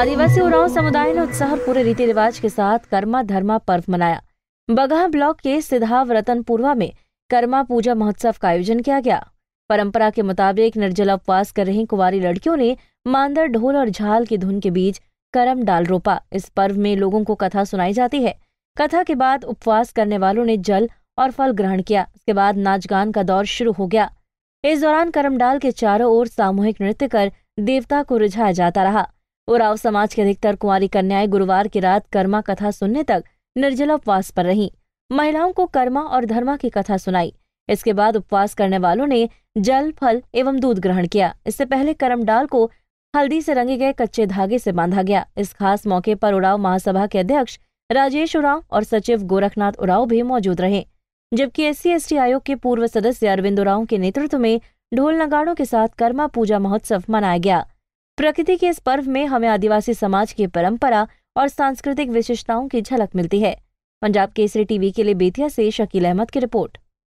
आदिवासी उराव समुदाय ने उत्साह पूरे रीति रिवाज के साथ कर्मा धर्मा पर्व मनाया बगहा ब्लॉक के सिधाव रतनपुरवा में कर्मा पूजा महोत्सव का आयोजन किया गया परंपरा के मुताबिक निर्जला उपवास कर रही कुंवारी लड़कियों ने मांदर ढोल और झाल की धुन के बीच करम डाल रोपा इस पर्व में लोगों को कथा सुनाई जाती है कथा के बाद उपवास करने वालों ने जल और फल ग्रहण किया इसके बाद नाच गान का दौर शुरू हो गया इस दौरान डाल के चारों ओर सामूहिक नृत्य कर देवता को रिझाया जाता रहा उराव समाज की अधिकतर कुंवारी कन्याएं गुरुवार की रात कर्मा कथा सुनने तक निर्जला उपवास पर रहीं महिलाओं को कर्मा और धर्मा की कथा सुनाई इसके बाद उपवास करने वालों ने जल फल एवं दूध ग्रहण किया इससे पहले करम डाल को हल्दी से रंगे गए कच्चे धागे से बांधा गया इस खास मौके पर उड़ाव महासभा के अध्यक्ष राजेश उराव और सचिव गोरखनाथ उराव भी मौजूद रहे जबकि एस सी आयोग के पूर्व सदस्य अरविंद उराव के नेतृत्व में ढोल नगाड़ों के साथ कर्मा पूजा महोत्सव मनाया गया प्रकृति के इस पर्व में हमें आदिवासी समाज की परंपरा और सांस्कृतिक विशेषताओं की झलक मिलती है पंजाब केसरी टीवी के लिए बेतिया से शकील अहमद की रिपोर्ट